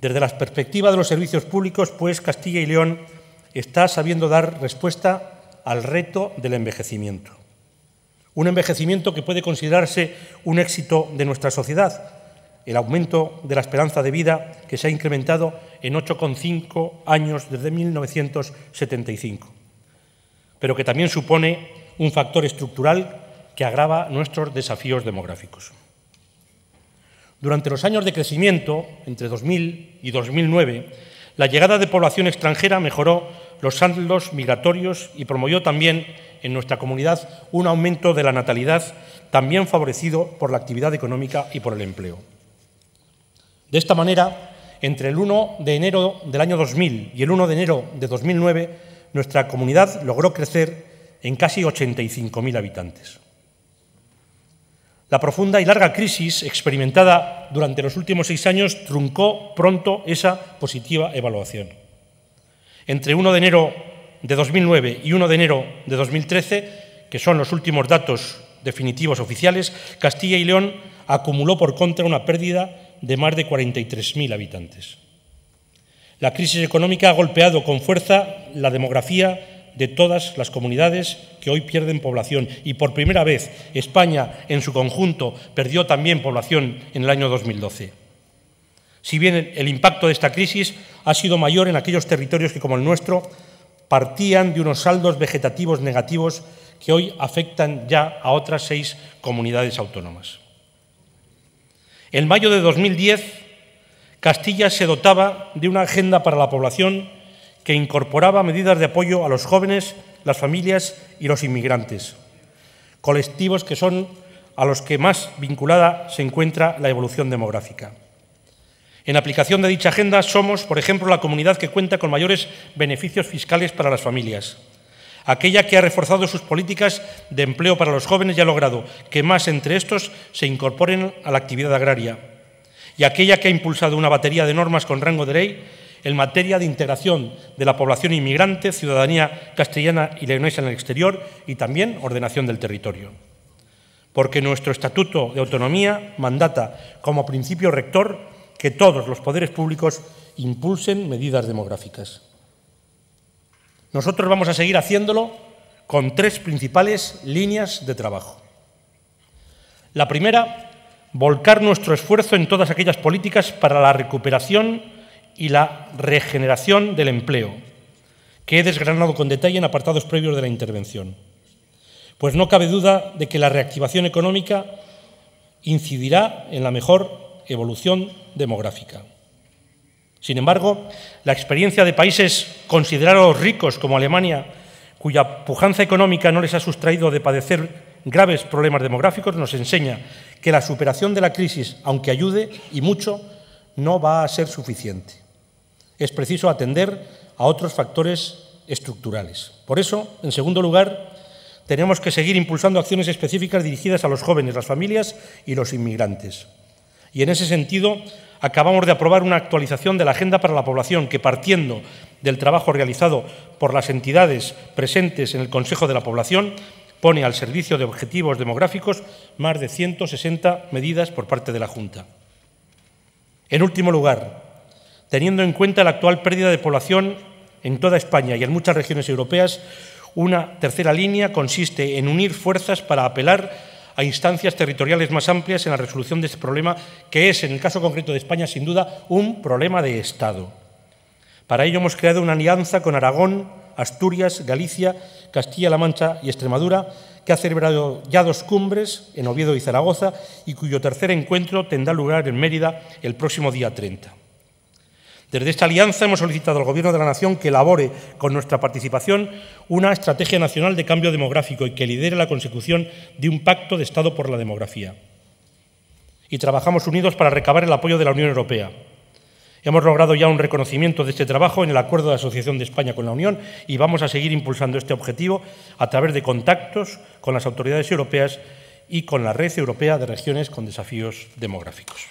Desde la perspectiva de los servicios públicos, pues Castilla y León está sabiendo dar respuesta al reto del envejecimiento. Un envejecimiento que puede considerarse un éxito de nuestra sociedad. El aumento de la esperanza de vida que se ha incrementado en 8,5 años desde 1975, pero que también supone un factor estructural que agrava nuestros desafíos demográficos. Durante los años de crecimiento, entre 2000 y 2009, la llegada de población extranjera mejoró los saldos migratorios y promovió también en nuestra comunidad un aumento de la natalidad, también favorecido por la actividad económica y por el empleo. De esta manera, entre el 1 de enero del año 2000 y el 1 de enero de 2009, nuestra comunidad logró crecer en casi 85.000 habitantes. La profunda y larga crisis experimentada durante los últimos seis años truncó pronto esa positiva evaluación. Entre 1 de enero de 2009 y 1 de enero de 2013, que son los últimos datos definitivos oficiales, Castilla y León acumuló por contra una pérdida de más de 43.000 habitantes. La crisis económica ha golpeado con fuerza la demografía de todas las comunidades que hoy pierden población. Y por primera vez España en su conjunto perdió también población en el año 2012. Si bien el impacto de esta crisis ha sido mayor en aquellos territorios que, como el nuestro, partían de unos saldos vegetativos negativos que hoy afectan ya a otras seis comunidades autónomas. En mayo de 2010, Castilla se dotaba de una agenda para la población que incorporaba medidas de apoyo a los jóvenes, las familias y los inmigrantes, colectivos que son a los que más vinculada se encuentra la evolución demográfica. En aplicación de dicha agenda somos, por ejemplo, la comunidad que cuenta con mayores beneficios fiscales para las familias, aquella que ha reforzado sus políticas de empleo para los jóvenes y ha logrado que más entre estos se incorporen a la actividad agraria, y aquella que ha impulsado una batería de normas con rango de ley en materia de integración de la población inmigrante, ciudadanía castellana y leonesa en el exterior y también ordenación del territorio. Porque nuestro Estatuto de Autonomía mandata como principio rector que todos los poderes públicos impulsen medidas demográficas. Nosotros vamos a seguir haciéndolo con tres principales líneas de trabajo. La primera, volcar nuestro esfuerzo en todas aquellas políticas para la recuperación y la regeneración del empleo, que he desgranado con detalle en apartados previos de la intervención. Pues no cabe duda de que la reactivación económica incidirá en la mejor evolución demográfica. Sin embargo, la experiencia de países considerados ricos como Alemania, cuya pujanza económica no les ha sustraído de padecer graves problemas demográficos, nos enseña que la superación de la crisis, aunque ayude y mucho, no va a ser suficiente es preciso atender a otros factores estructurales. Por eso, en segundo lugar, tenemos que seguir impulsando acciones específicas dirigidas a los jóvenes, las familias y los inmigrantes. Y en ese sentido, acabamos de aprobar una actualización de la Agenda para la Población que, partiendo del trabajo realizado por las entidades presentes en el Consejo de la Población, pone al servicio de objetivos demográficos más de 160 medidas por parte de la Junta. En último lugar, teniendo en cuenta la actual pérdida de población en toda España y en muchas regiones europeas, una tercera línea consiste en unir fuerzas para apelar a instancias territoriales más amplias en la resolución de este problema, que es, en el caso concreto de España, sin duda, un problema de Estado. Para ello hemos creado una alianza con Aragón, Asturias, Galicia, Castilla-La Mancha y Extremadura, que ha celebrado ya dos cumbres en Oviedo y Zaragoza y cuyo tercer encuentro tendrá lugar en Mérida el próximo día 30. Desde esta alianza hemos solicitado al Gobierno de la Nación que elabore, con nuestra participación, una estrategia nacional de cambio demográfico y que lidere la consecución de un pacto de Estado por la demografía. Y trabajamos unidos para recabar el apoyo de la Unión Europea. Hemos logrado ya un reconocimiento de este trabajo en el Acuerdo de Asociación de España con la Unión y vamos a seguir impulsando este objetivo a través de contactos con las autoridades europeas y con la Red Europea de Regiones con Desafíos Demográficos.